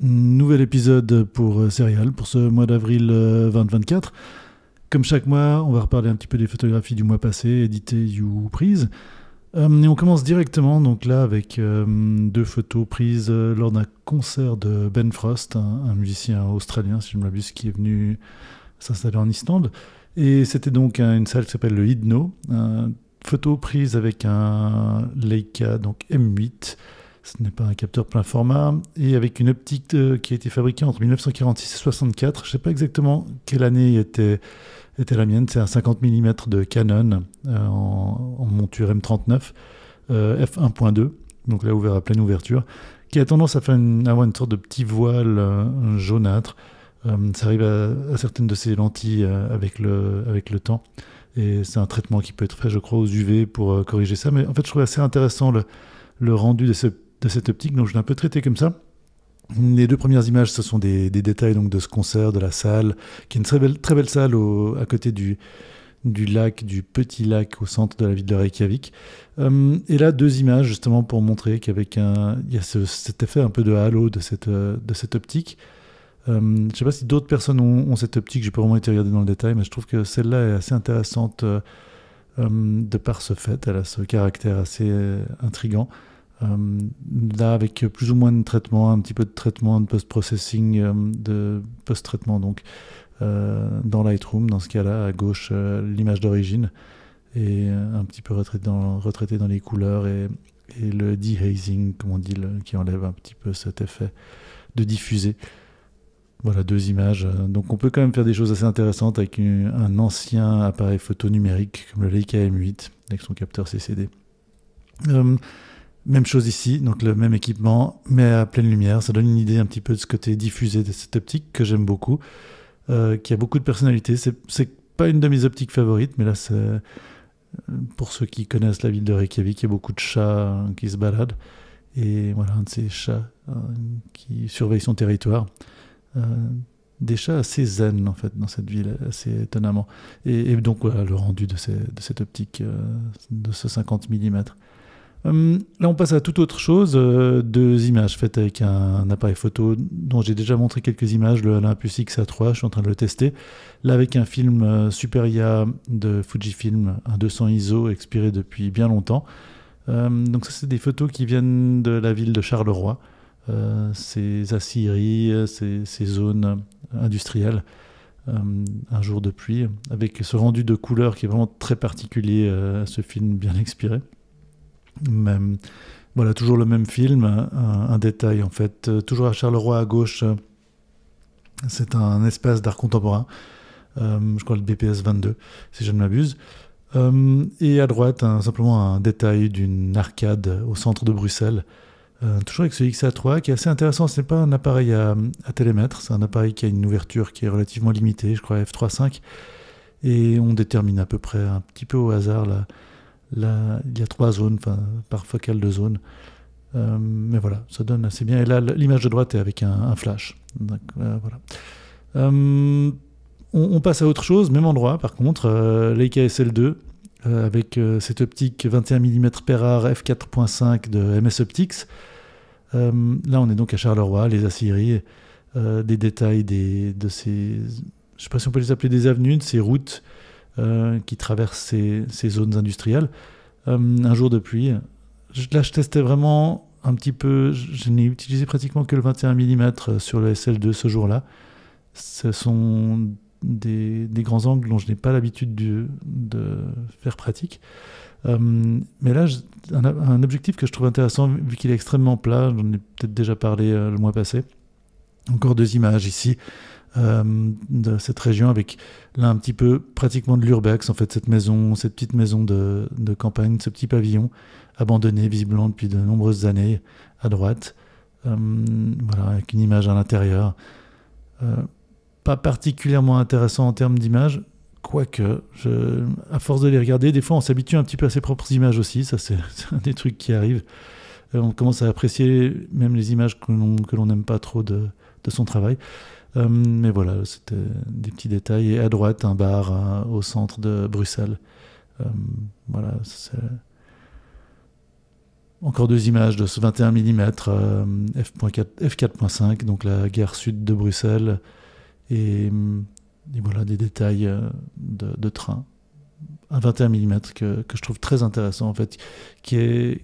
Nouvel épisode pour euh, Serial pour ce mois d'avril 2024. Euh, Comme chaque mois, on va reparler un petit peu des photographies du mois passé, éditées ou prises. Euh, et on commence directement donc là avec deux photos prises lors d'un concert de Ben Frost, un, musicien australien, si je ne m'abuse, qui est venu s'installer en Islande. Et c'était donc une salle qui s'appelle le Hidno. photo prise avec un Leica donc M8 ce n'est pas un capteur plein format. Et avec une optique euh, qui a été fabriquée entre 1946 et 64. Je ne sais pas exactement quelle année était, était la mienne. C'est un 50 mm de Canon euh, en, monture M39 euh, f1.2. Donc là, ouvert à pleine ouverture. Qui a tendance à, avoir une sorte de petit voile jaunâtre. ça arrive à, certaines de ces lentilles avec, le, avec le temps. Et c'est un traitement qui peut être fait, je crois, aux UV pour corriger ça. Mais en fait, je trouve assez intéressant le rendu de ce de cette optique. Donc je l'ai un peu traité comme ça. Les deux premières images, ce sont des, des, détails donc de ce concert, de la salle, qui est une très belle, salle à côté du, du lac, du petit lac au centre de la ville de Reykjavik. Euh, et là, deux images justement pour montrer qu'avec un, il y a cet effet un peu de halo de cette, euh, de cette optique. Euh, je ne sais pas si d'autres personnes ont, cette optique, j'ai pas vraiment été regardé dans le détail, mais je trouve que celle-là est assez intéressante de par ce fait, elle a ce caractère assez intrigant. Euh, là, avec plus ou moins de traitement, un petit peu de traitement, de post-processing, euh, de post-traitement, donc euh, dans Lightroom, dans ce cas-là, à gauche, l'image d'origine, et un petit peu retraité dans, dans les couleurs, et, et le dehazing, comme on dit, qui enlève un petit peu cet effet de diffuser. Voilà, deux images. Donc on peut quand même faire des choses assez intéressantes avec un ancien appareil photo numérique comme le Leica M8 avec son capteur CCD. Même chose ici, donc le même équipement, mais à pleine lumière. Ça donne une idée un petit peu de ce côté diffusé de cette optique que j'aime beaucoup, euh, qui a beaucoup de personnalité. C'est pas une de mes optiques favorites, mais là, c'est pour ceux qui connaissent la ville de Reykjavik, il y a beaucoup de chats hein, qui se baladent. Et voilà, un de ces chats euh, qui surveille son territoire. Euh, des chats assez zen, en fait, dans cette ville, assez étonnamment. Et, donc, voilà le rendu de, de cette optique, de ce 50 mm. Euh, là, on passe à toute autre chose. Euh, deux images faites avec un, appareil photo dont j'ai déjà montré quelques images, le Olympus XA3. Je suis en train de le tester. Là, avec un film euh, Superia de Fujifilm, un 200 ISO expiré depuis bien longtemps. donc, ça, c'est des photos qui viennent de la ville de Charleroi, ces aciéries, ces, ces zones industrielles. un jour de pluie, avec ce rendu de couleur qui est vraiment très particulier à ce film bien expiré. Même, voilà, toujours le même film, un, détail en fait. Euh, toujours à Charleroi à gauche, euh, c'est un espace d'art contemporain, euh, je crois le BPS 22, si je ne m'abuse. et à droite, simplement un détail d'une arcade au centre de Bruxelles, toujours avec ce XA3 qui est assez intéressant. Ce n'est pas un appareil à, télémètre, c'est un appareil qui a une ouverture qui est relativement limitée, je crois F3.5. Et on détermine à peu près, un petit peu au hasard, là, Là, il y a trois zones, par focale de zone. Euh, mais voilà, ça donne assez bien. Et là, l'image de droite est avec un, flash. Euh, voilà. Euh, on, passe à autre chose, même endroit par contre, Leica SL2 avec cette optique 21 mm PERAR f4.5 de MS Optics. là, on est donc à Charleroi, les Assyries, des détails des, de ces. Je ne sais pas si on peut les appeler des avenues, de ces routes euh, qui traverse ces, zones industrielles. Euh, un jour de pluie, là je testais vraiment un petit peu, je, n'ai utilisé pratiquement que le 21 mm sur le SL2 ce jour-là. Ce sont des, grands angles dont je n'ai pas l'habitude de, faire pratique. Euh, mais là, un, objectif que je trouve intéressant, vu qu'il est extrêmement plat, j'en ai peut-être déjà parlé le mois passé. Encore deux images ici euh, de cette région avec là un petit peu pratiquement de l'urbex en fait cette maison cette petite maison de, de, campagne ce petit pavillon abandonné visiblement depuis de nombreuses années à droite euh, voilà avec une image à l'intérieur euh, pas particulièrement intéressant en termes d'image quoique je, à force de les regarder des fois on s'habitue un petit peu à ses propres images aussi ça c'est un des trucs qui arrive on commence à apprécier même les images que l'on n'aime pas trop de, de son travail. Euh, mais voilà, c'était des petits détails. Et à droite, un bar euh, au centre de Bruxelles. Euh, voilà, c'est encore deux images de ce 21 mm f4.5, donc la gare sud de Bruxelles. Et, mm, voilà des détails de, train. à 21 mm que, je trouve très intéressant en fait, qui est,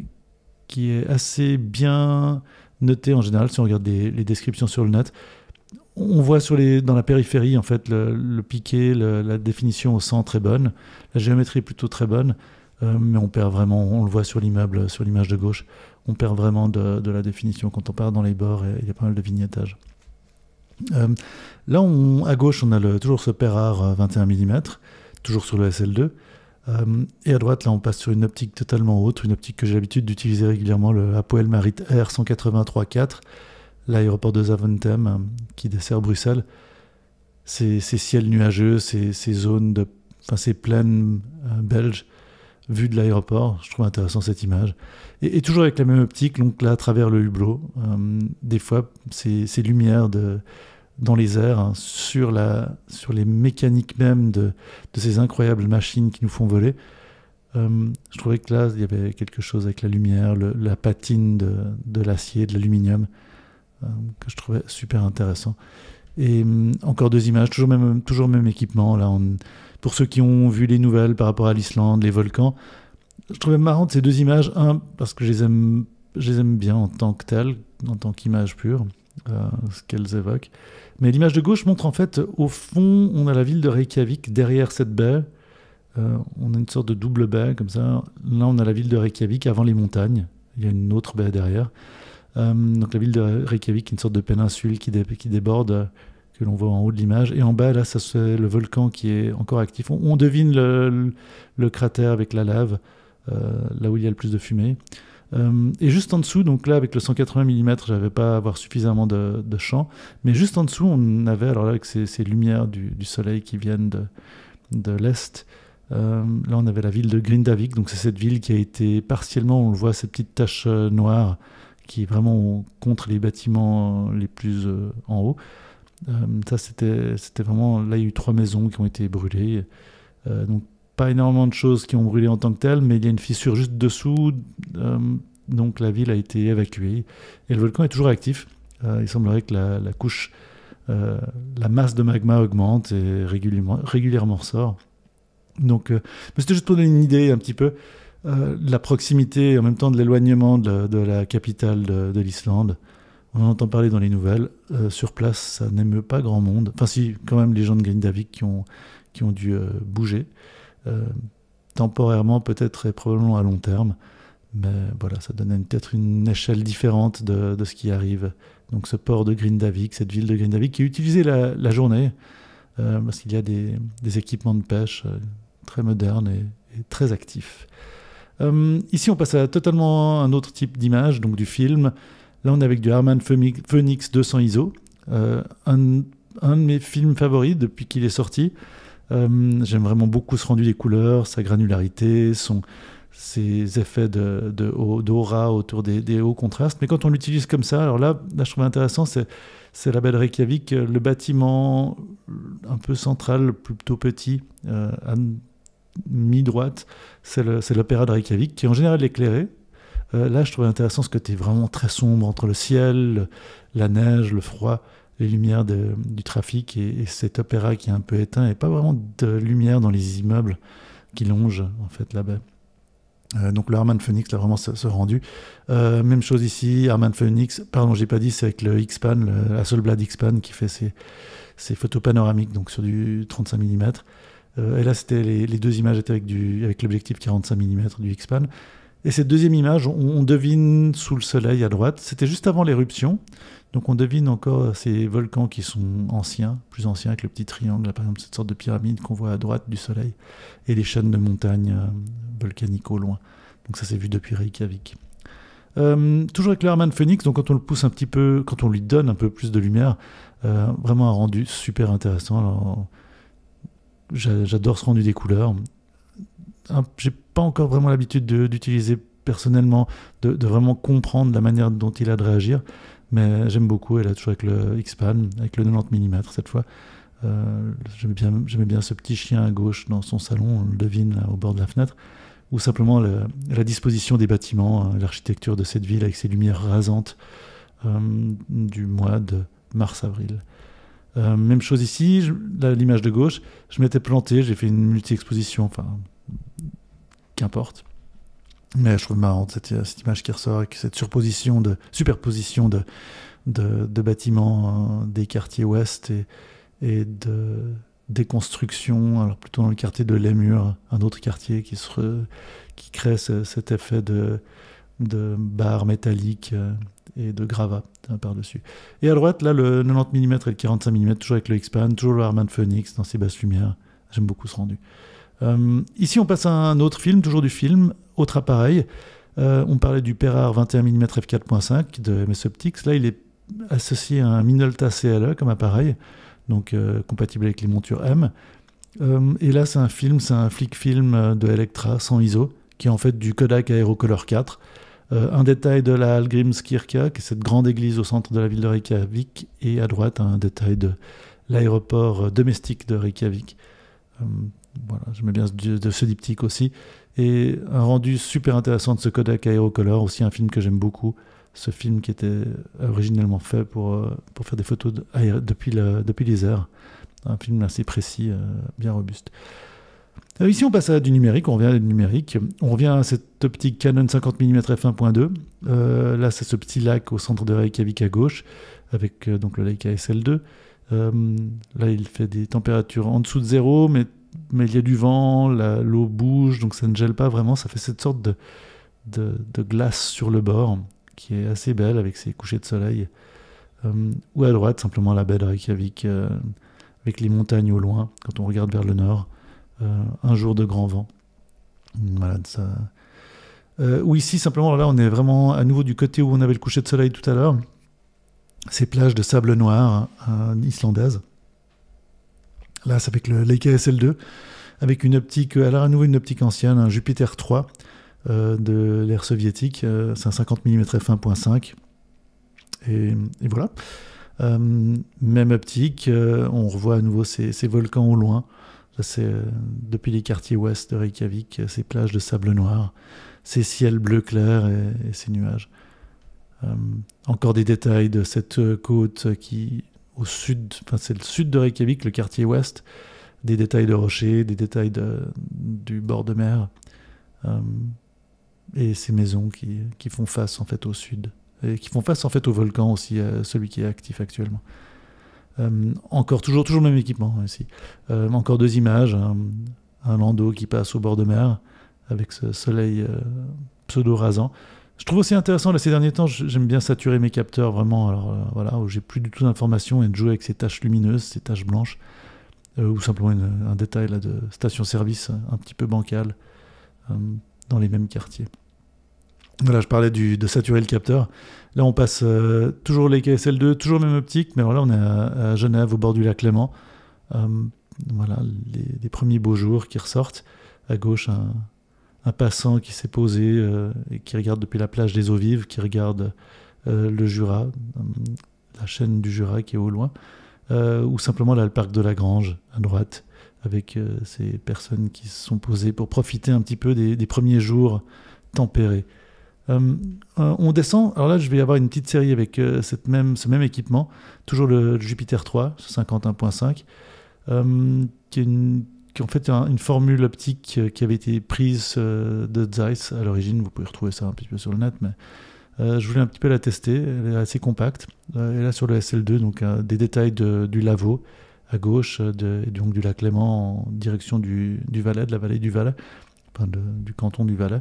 qui est assez bien noté en général, si on regarde les descriptions sur le note, on voit sur les, dans la périphérie en fait le, piqué, la définition au centre est bonne, la géométrie est plutôt très bonne, euh, mais on perd vraiment, on le voit sur l'immeuble, sur l'image de gauche, on perd vraiment de, la définition quand on part dans les bords, et il y a pas mal de vignettage. Euh, là, on, à gauche, on a toujours ce rare 21 mm, toujours sur le SL2, euh, et à droite, là, on passe sur une optique totalement autre, une optique que j'ai l'habitude d'utiliser régulièrement, le Apoel Marit 183 183.4, l'aéroport de Zaventem euh, qui dessert Bruxelles. Ces, ciels nuageux, ces, ces zones de, enfin ces plaines euh, belges vues de l'aéroport, je trouve intéressant cette image. Et, toujours avec la même optique, donc là à travers le hublot, des fois ces lumières de, dans les airs, hein, sur, la, sur les mécaniques même de, de, ces incroyables machines qui nous font voler. Euh, je trouvais que là, il y avait quelque chose avec la lumière, la patine de, de l'acier, de l'aluminium, euh, que je trouvais super intéressant. Et hum, encore deux images, toujours même, toujours même équipement. Là, pour ceux qui ont vu les nouvelles par rapport à l'Islande, les volcans, je trouvais marrant ces deux images. Un, parce que je les aime, je les aime bien en tant que telles, en tant qu'image pure. Euh, ce qu'elles évoquent. Mais l'image de gauche montre en fait, au fond, on a la ville de Reykjavik derrière cette baie. Euh, on a une sorte de double baie comme ça. Là, on a la ville de Reykjavik avant les montagnes. Il y a une autre baie derrière. Euh, donc la ville de Reykjavik, une sorte de péninsule qui, déborde, que l'on voit en haut de l'image. Et en bas, là, ça c'est le volcan qui est encore actif. On, devine le, cratère avec la lave, là où il y a le plus de fumée. Euh, et juste en dessous, donc là avec le 180 mm, j'avais pas à avoir suffisamment de, champ, mais juste en dessous, on avait alors là avec ces, lumières du, soleil qui viennent de, l'est. Euh, là, on avait la ville de Grindavik, donc c'est cette ville qui a été partiellement, on le voit, ces petites taches euh, noire noires qui vraiment contre les bâtiments les plus en haut. ça, c'était vraiment là, il y a eu trois maisons qui ont été brûlées. donc pas énormément de choses qui ont brûlé en tant que telles, mais il y a une fissure juste dessous. Euh, donc la ville a été évacuée et le volcan est toujours actif. Euh, il semblerait que la, couche, euh, la masse de magma augmente et régulièrement, régulièrement ressort. Donc, c'était juste pour donner une idée un petit peu la proximité et en même temps de l'éloignement de, la capitale de, l'Islande. On en entend parler dans les nouvelles. sur place, ça n'émeut pas grand monde. Enfin, si, quand même, les gens de Grindavik qui ont, qui ont dû bouger. Euh, temporairement peut-être et probablement à long terme. Mais voilà, ça donne peut-être une échelle différente de, ce qui arrive. Donc ce port de Grindavik, cette ville de Grindavik, qui est utilisée la, journée, euh, parce qu'il y a des, équipements de pêche euh, très modernes et, très actifs. ici, on passe à totalement un autre type d'image, donc du film. Là, on est avec du Harman Phoenix 200 ISO, un, de mes films favoris depuis qu'il est sorti. Euh, j'aime vraiment beaucoup ce rendu des couleurs, sa granularité, ses effets de, d'aura autour des, hauts contrastes. Mais quand on l'utilise comme ça, alors là, là je trouve intéressant, c'est, la belle Reykjavik, euh, le bâtiment un peu central, plutôt petit, euh, à mi-droite, c'est, l'opéra de Reykjavik, qui en général éclairé. là, je trouvais intéressant ce côté vraiment très sombre entre le ciel, la neige, le froid les lumières du trafic et, cet opéra qui est un peu éteint et pas vraiment de lumière dans les immeubles qui longent en fait là-bas. Euh, donc le Harman Phoenix là vraiment se, rendu. Euh, même chose ici, Harman Phoenix, pardon j'ai pas dit, c'est avec le X-Pan, la Solblad X-Pan qui fait ses, photos panoramiques donc sur du 35 mm. Euh, et là c'était les, deux images étaient avec, avec l'objectif 45 mm du X-Pan. Et cette deuxième image, on, devine sous le soleil à droite, c'était juste avant l'éruption. Donc on devine encore ces volcans qui sont anciens, plus anciens que le petit triangle, par exemple cette sorte de pyramide qu'on voit à droite du soleil, et les chaînes de montagnes euh, volcaniques au loin. Donc ça c'est vu depuis Reykjavik. Euh, toujours avec le Phoenix, donc quand on le pousse un petit peu, quand on lui donne un peu plus de lumière, euh, vraiment un rendu super intéressant. Alors, j'adore ce rendu des couleurs j'ai pas encore vraiment l'habitude d'utiliser personnellement, de, vraiment comprendre la manière dont il a de réagir. Mais j'aime beaucoup, et là toujours avec le X-Pan, avec le 90 mm cette fois. Euh, j'aimais bien, bien ce petit chien à gauche dans son salon, on le devine au bord de la fenêtre, ou simplement la, disposition des bâtiments, euh, l'architecture de cette ville avec ses lumières rasantes euh, du mois de mars-avril. Euh, même chose ici, l'image de gauche, je m'étais planté, j'ai fait une multi-exposition, enfin importe, Mais je trouve marrant cette, euh, cette, image qui ressort avec cette surposition de, superposition de, de, bâtiments euh, des quartiers ouest et, et de déconstruction, alors plutôt dans le quartier de Lemur un autre quartier qui, se qui crée cet effet de, de barres métalliques euh, et de gravats hein, par-dessus. Et à droite, là, le 90 mm et le 45 mm, toujours avec le X-Pan, toujours le Harman Phoenix dans ses basses lumières. J'aime beaucoup ce rendu. Euh, ici, on passe à un autre film, toujours du film, autre appareil. Euh, on parlait du Perard 21 mm f4.5 de MS Optics. Là, il est associé à un Minolta CLE comme appareil, donc euh, compatible avec les montures M. et là, c'est un film, c'est un flic film de Electra sans ISO, qui est en fait du Kodak Aerocolor 4. un détail de la Algrimskirka, qui est cette grande église au centre de la ville de Reykjavik, et à droite un détail de l'aéroport domestique de Reykjavik. Voilà, mets bien de ce diptyque aussi. Et un rendu super intéressant de ce Kodak Aerocolor, aussi un film que j'aime beaucoup. Ce film qui était originellement fait pour, euh, pour faire des photos depuis, la, depuis les airs. Un film assez précis, euh, bien robuste. Euh, ici, on passe à du numérique, on revient à du numérique. On revient à cette optique Canon 50 mm f1.2. là, c'est ce petit lac au centre de Reykjavik à gauche, avec donc le Leica SL2. là, il fait des températures en dessous de zéro, mais mais il y a du vent, l'eau bouge, donc ça ne gèle pas vraiment. Ça fait cette sorte de, de, glace sur le bord qui est assez belle avec ses couchers de soleil. Euh, ou à droite, simplement la baie de Reykjavik euh, avec les montagnes au loin quand on regarde vers le nord. Euh, un jour de grand vent. ça. ou ici, simplement, là, on est vraiment à nouveau du côté où on avait le coucher de soleil tout à l'heure. Ces plages de sable noir hein, islandaises. Là, c'est avec le Leica SL2, avec une optique, alors euh, à nouveau une optique ancienne, un Jupiter 3 euh, de l'ère soviétique, euh, c'est un 50 mm f1.5. Et, et, voilà. même optique, on revoit à nouveau ces, volcans au loin. c'est depuis les quartiers ouest de Reykjavik, ces plages de sable noir, ces ciels bleus clair et, et ces nuages. encore des détails de cette côte qui au sud, enfin c'est le sud de Reykjavik, le quartier ouest, des détails de rochers, des détails de, du bord de mer, euh, et ces maisons qui, qui, font face en fait au sud, et qui font face en fait au volcan aussi, euh, celui qui est actif actuellement. Euh, encore toujours toujours le même équipement ici. encore deux images, un, un landau qui passe au bord de mer avec ce soleil pseudo rasant. Je trouve aussi intéressant, là, ces derniers temps, j'aime bien saturer mes capteurs, vraiment, alors euh, voilà, où j'ai plus du tout d'informations et de jouer avec ces taches lumineuses, ces taches blanches, euh, ou simplement un détail de station-service euh, un petit peu bancal dans les mêmes quartiers. Voilà, je parlais de saturer le capteur. Là, on passe toujours les KSL2, toujours même optique, mais alors là, on est à, Genève, au bord du lac Léman. voilà, les, les premiers beaux jours qui ressortent à gauche un, un passant qui s'est posé euh, et qui regarde depuis la plage des eaux vives, qui regarde euh, le Jura, euh, la chaîne du Jura qui est au loin, ou simplement là le parc de la Grange à droite, avec ces personnes qui se sont posées pour profiter un petit peu des, premiers jours tempérés. Hum, on descend, alors là je vais avoir une petite série avec ce même équipement, toujours le, le Jupiter 3, 51.5, hum, qui est une qui en fait une formule optique euh, qui avait été prise euh, de Zeiss à l'origine. Vous pouvez retrouver ça un petit peu sur le net, mais euh, je voulais un petit peu la tester. Elle est assez compacte. et là, sur le SL2, donc des détails du Lavaux à gauche, de, donc du lac Léman en direction du, Valais, de la vallée du Valais, enfin du canton du Valais.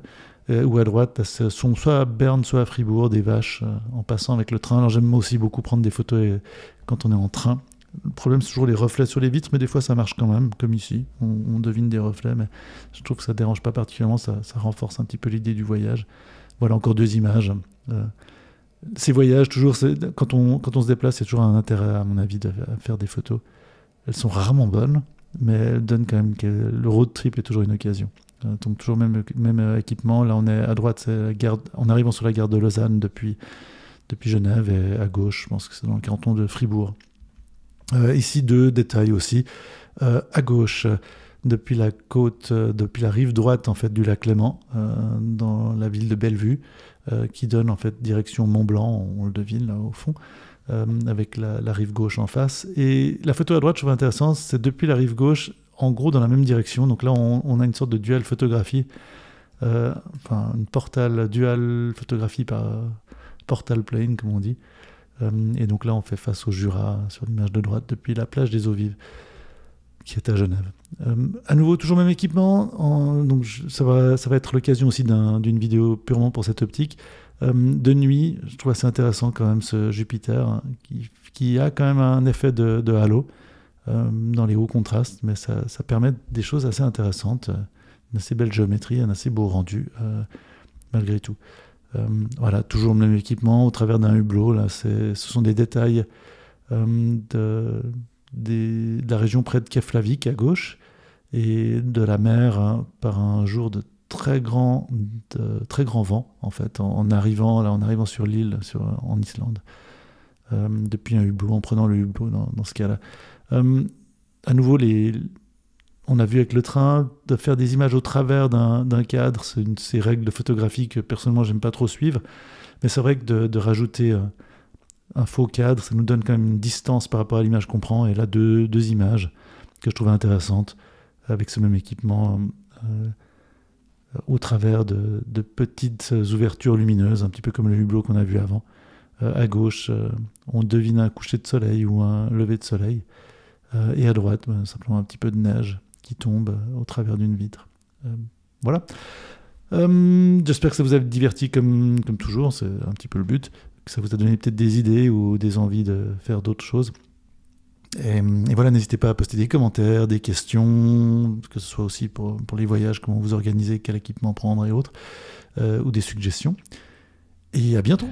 ou à droite, sont soit à Berne, soit à Fribourg, des vaches en passant avec le train. Alors j'aime aussi beaucoup prendre des photos quand on est en train. Le problème, c'est toujours les reflets sur les vitres, mais des fois ça marche quand même, comme ici. On, devine des reflets, mais je trouve que ça ne dérange pas particulièrement, ça, ça, renforce un petit peu l'idée du voyage. Voilà encore deux images. Euh, ces voyages, toujours, quand on, quand on se déplace, c'est toujours un intérêt, à mon avis, de, faire des photos. Elles sont rarement bonnes, mais elles donnent quand même. que Le road trip est toujours une occasion. donc, euh, toujours même, même euh, équipement. Là, on est à droite, c'est la gare, en arrivant sur la gare de Lausanne depuis, depuis Genève, et à gauche, je pense que c'est dans le canton de Fribourg. Euh, ici deux détails aussi. Euh, à gauche, depuis la côte, euh, depuis la rive droite en fait du lac Léman, dans la ville de Bellevue, qui donne en fait direction Mont Blanc, on le devine là au fond. avec la, rive gauche en face. Et la photo à droite, je trouve intéressante c'est depuis la rive gauche, en gros dans la même direction. Donc là, on, a une sorte de dual photographie, enfin une portale dual photographie par portal plane, comme on dit. Euh, et donc là, on fait face au Jura sur l'image de droite depuis la plage des eaux vives qui est à Genève. A euh, à nouveau, toujours même équipement. ça, va, être l'occasion aussi d'une vidéo purement pour cette optique. Euh, de nuit, je trouve assez intéressant quand même ce Jupiter hein, qui, a quand même un effet de, halo dans les hauts contrastes, mais ça, ça permet des choses assez intéressantes, une assez belle géométrie, un assez beau rendu malgré tout. Euh, voilà, toujours le même équipement au travers d'un hublot. Là, ce sont des détails euh, de, la région près de Keflavik à gauche et de la mer hein, par un jour de très grand, très grand vent en fait en, arrivant là en arrivant sur l'île en Islande euh, depuis un hublot en prenant le hublot dans, ce cas-là. à nouveau les on a vu avec le train, de faire des images au travers d'un cadre, c'est une ces règles de photographie que personnellement j'aime pas trop suivre. Mais c'est vrai que de, rajouter euh, un faux cadre, ça nous donne quand même une distance par rapport à l'image qu'on prend. Et là, deux, images que je trouvais intéressantes avec ce même équipement euh, au travers de, petites ouvertures lumineuses, un petit peu comme le hublot qu'on a vu avant. Euh, à gauche, on devine un coucher de soleil ou un lever de soleil. et à droite, ben, simplement un petit peu de neige qui tombe euh, au travers d'une vitre. Euh, voilà. Euh, j'espère que ça vous a diverti comme, comme toujours, c'est un petit peu le but, que ça vous a donné peut-être des idées ou des envies de faire d'autres choses. Et, voilà, n'hésitez pas à poster des commentaires, des questions, que ce soit aussi pour, les voyages, comment vous organisez, quel équipement prendre et autres, ou des suggestions. Et à bientôt!